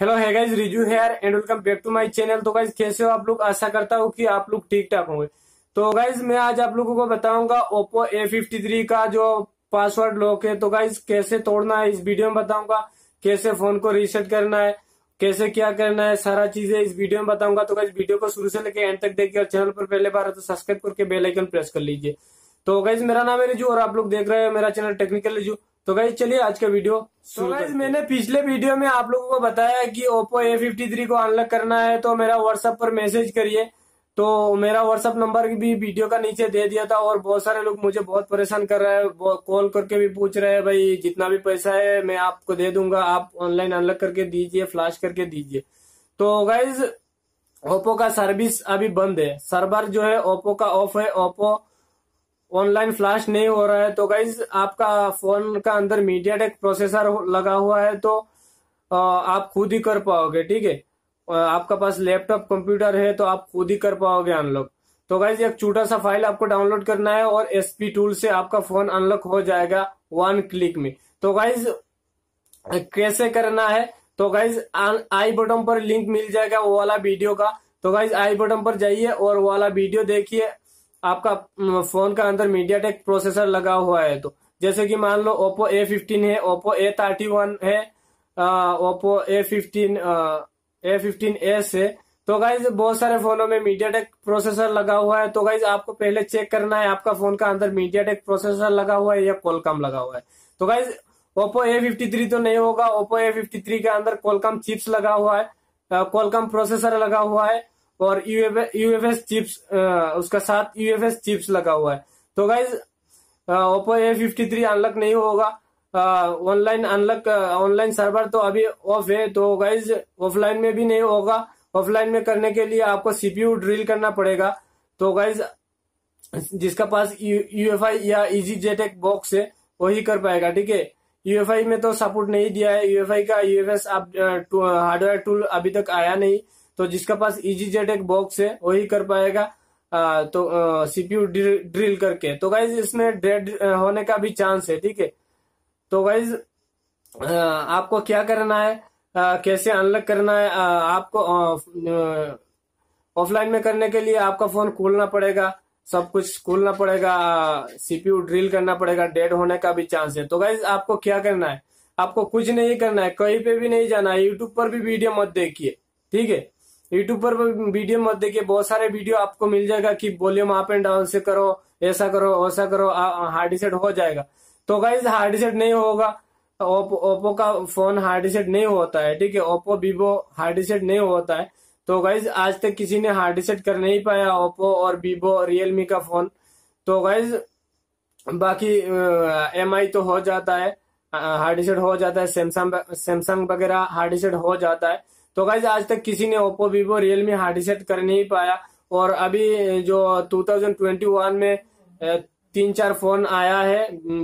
hello hi guys Riju here and welcome back to my channel तो guys कैसे हो आप लोग आशा करता हूँ कि आप लोग ठीक ठाक होंगे तो गाइज मैं आज आप लोगों को बताऊंगा ओप्पो ए फिफ्टी का जो पासवर्ड लॉक है तो गाइज कैसे तोड़ना है इस वीडियो में बताऊंगा कैसे फोन को रीसेट करना है कैसे क्या करना है सारा चीजें इस वीडियो में बताऊंगा तो गाइज वीडियो को शुरू से लेकर एंड तक देखिए और चैनल पर पहले बार तो सब्सक्राइब करके बेलाइकन प्रेस कर लीजिए तो गाइज मेरा नाम है रिजू और आप लोग देख रहे हो मेरा चैनल टेक्निकल रिजू तो गाइज चलिए आज का वीडियो तो गाइज मैंने पिछले वीडियो में आप लोगों को बताया कि ओप्पो ए फिफ्टी थ्री को अनलॉक करना है तो मेरा व्हाट्सएप पर मैसेज करिए तो मेरा व्हाट्सएप नंबर भी वीडियो का नीचे दे दिया था और बहुत सारे लोग मुझे बहुत परेशान कर रहे हैं कॉल करके भी पूछ रहे हैं भाई जितना भी पैसा है मैं आपको दे दूंगा आप ऑनलाइन अनलॉक करके दीजिए फ्लैश करके दीजिए तो गाइज ओप्पो का सर्विस अभी बंद है सर्वर जो है ओप्पो का ऑफ है ओप्पो ऑनलाइन फ्लैश नहीं हो रहा है तो गाइज आपका फोन का अंदर मीडिया टेक प्रोसेसर लगा हुआ तो, है तो आप खुद ही कर पाओगे ठीक है आपका पास लैपटॉप कंप्यूटर है तो आप खुद ही कर पाओगे अनलॉक तो गाइज एक छोटा सा फाइल आपको डाउनलोड करना है और एसपी टूल से आपका फोन अनलॉक हो जाएगा वन क्लिक में तो गाइज कैसे करना है तो गाइज आई बटन पर लिंक मिल जाएगा वो वाला वीडियो का तो गाइज आई बटन पर जाइए और वो वाला वीडियो देखिए आपका फोन का अंदर मीडिया टेक प्रोसेसर लगा हुआ है तो जैसे कि मान लो ओप्पो ए फिफ्टीन है ओप्पो ए थर्टी वन है Oppo A fifteen A fifteen S है तो गाइज बहुत सारे फोनों में मीडिया टेक प्रोसेसर लगा हुआ है तो गाइज आपको पहले चेक करना है आपका फोन का अंदर मीडिया टेक प्रोसेसर लगा हुआ है या कोलकम लगा हुआ है तो guys Oppo A fifty three तो नहीं होगा ओप्पो ए फिफ्टी थ्री के अंदर कोलकम चिप्स लगा हुआ है कोलकम प्रोसेसर लगा हुआ है और यूएफएस चिप्स उसका साथ यूएफएस चिप्स लगा हुआ है तो guys Oppo A fifty three unlock नहीं होगा ऑनलाइन अनलक ऑनलाइन सर्वर तो अभी ऑफ है तो गाइज ऑफलाइन में भी नहीं होगा ऑफलाइन में करने के लिए आपको सीपीयू ड्रिल करना पड़ेगा तो गाइज जिसका पास यूएफआई या इजी जेटेक बॉक्स है वही कर पाएगा ठीक है यूएफआई में तो सपोर्ट नहीं दिया है यूएफआई का यूएफएस हार्डवेयर टूल अभी तक आया नहीं तो जिसका पास इजी e जेट एक बॉक्स है वही कर पाएगा आ, तो सीपीयू ड्रिल करके तो गाइज इसमें डेड होने का भी चांस है ठीक है तो गाइज आपको क्या करना है आ, कैसे अनलॉक करना है आ, आपको ऑफलाइन में करने के लिए आपका फोन खोलना पड़ेगा सब कुछ खोलना पड़ेगा सीपीयू ड्रिल करना पड़ेगा डेड होने का भी चांस है तो गाइज आपको क्या करना है आपको कुछ नहीं करना है कहीं पे भी नहीं जाना है यूट्यूब पर भी वीडियो मत देखिए ठीक है यूट्यूब पर वीडियो मत देखिए बहुत सारे वीडियो आपको मिल जाएगा कि वॉल्यूम अप एंड डाउन से करो ऐसा करो वैसा करो हार्ड रिसेट हो जाएगा तो गाइज हार्ड रिसेट नहीं होगा ओप्पो का फोन हार्ड रिसेट नहीं होता है ठीक है ओप्पो वीवो हार्ड रिसेट नहीं होता है तो गाइज आज तक किसी ने हार्ड रिसेट कर नहीं पाया ओप्पो और वीवो रियलमी का फोन तो गाइज बाकी एम आई तो हो जाता है हार्ड रिसेट हो जाता है सैमसंग सैमसंग वगैरह हार्ड रिसेट हो जाता है तो गाइज आज तक किसी ने Oppo Vivo Realme hard set कर नहीं पाया और अभी जो 2021 में तीन चार फोन आया है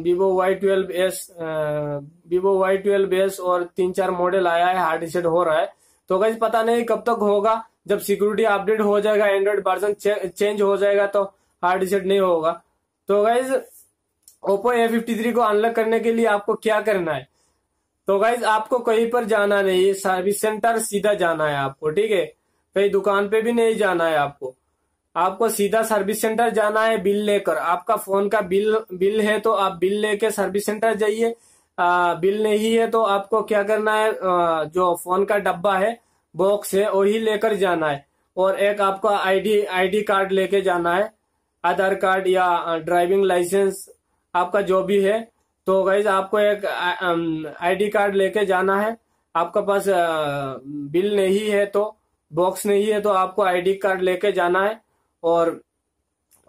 Vivo Y twelve S Vivo Y twelve S और तीन चार मॉडल आया है हार्ड सेट हो रहा है तो गाइज पता नहीं कब तक होगा जब सिक्योरिटी अपडेट हो जाएगा एंड्रॉइड वर्जन चेंज हो जाएगा तो हार्ड सेट नहीं होगा तो guys Oppo A fifty three को अनलॉक करने के लिए आपको क्या करना है तो गाइज आपको कहीं पर जाना नहीं सर्विस सेंटर सीधा जाना है आपको ठीक है कहीं दुकान पे भी नहीं जाना है आपको आपको सीधा सर्विस सेंटर जाना है बिल लेकर आपका फोन का बिल बिल है तो आप बिल लेके सर्विस सेंटर जाइए बिल नहीं है तो आपको क्या करना है आ, जो फोन का डब्बा है बॉक्स है वही लेकर जाना है और एक आपका आईडी आईडी कार्ड लेके जाना है आधार कार्ड या ड्राइविंग लाइसेंस आपका जो भी है तो गाइज आपको एक आईडी कार्ड लेके जाना है आपका पास बिल नहीं है तो बॉक्स नहीं है तो आपको आईडी कार्ड लेके जाना है और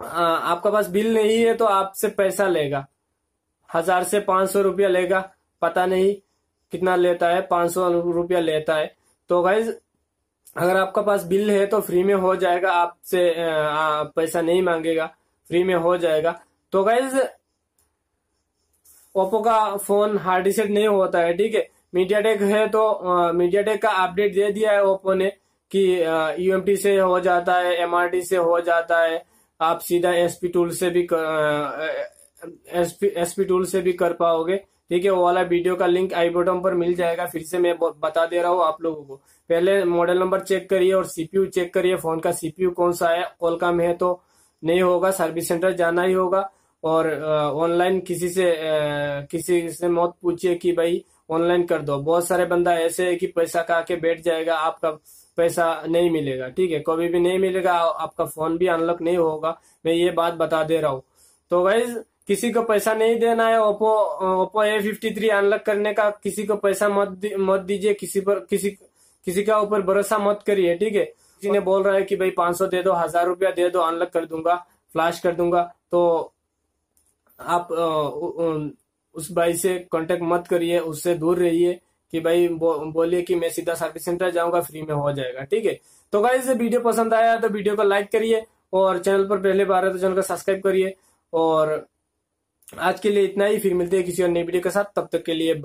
आपका पास बिल नहीं है तो आपसे पैसा लेगा हजार से पांच सौ रुपया लेगा पता नहीं कितना लेता है पांच सौ रुपया लेता है तो गाइज अगर आपका पास बिल है तो फ्री में हो जाएगा आपसे पैसा नहीं मांगेगा फ्री में हो जाएगा तो गाइज ओप्पो का फोन हार्ड रिसेट नहीं होता है ठीक है मीडिया टेक है तो मीडिया टेक का अपडेट दे दिया है ओप्पो ने कि यूएमटी से हो जाता है टी से हो जाता है आप सीधा एसपी टूल से भी एसपी टूल से भी कर पाओगे ठीक है वो वाला वीडियो का लिंक आई बॉटम पर मिल जाएगा फिर से मैं बता दे रहा हूँ आप लोगों को पहले मॉडल नंबर चेक करिए और सीपीयू चेक करिए फोन का सीपीयू कौन सा है कॉल का है तो नहीं होगा सर्विस सेंटर जाना ही होगा और ऑनलाइन किसी से किसी से मौत पूछिए कि भाई ऑनलाइन कर दो बहुत सारे बंदा ऐसे है कि पैसा का के बैठ जाएगा आपका पैसा नहीं मिलेगा ठीक है कभी भी नहीं मिलेगा आपका फोन भी अनलॉक नहीं होगा मैं ये बात बता दे रहा हूँ तो भाई किसी को पैसा नहीं देना है Oppo Oppo A fifty three unlock करने का किसी को पैसा मत दि, मत दीजिए किसी पर किसी किसी का ऊपर भरोसा मत करिए ठीक है किसी ने बोल रहा है कि भाई पांच सौ दे दो हजार रुपया दे दो अनलॉक कर दूंगा फ्लैश कर दूंगा तो आप उस भाई से कांटेक्ट मत करिए उससे दूर रहिए कि भाई बोलिए कि मैं सीधा सर्विस सेंटर जाऊंगा फ्री में हो जाएगा ठीक है तो गाइज वीडियो पसंद आया तो वीडियो को लाइक करिए और चैनल पर पहले बार है तो चैनल को सब्सक्राइब करिए और आज के लिए इतना ही फिर मिलते हैं किसी और नई वीडियो के साथ तब तक के लिए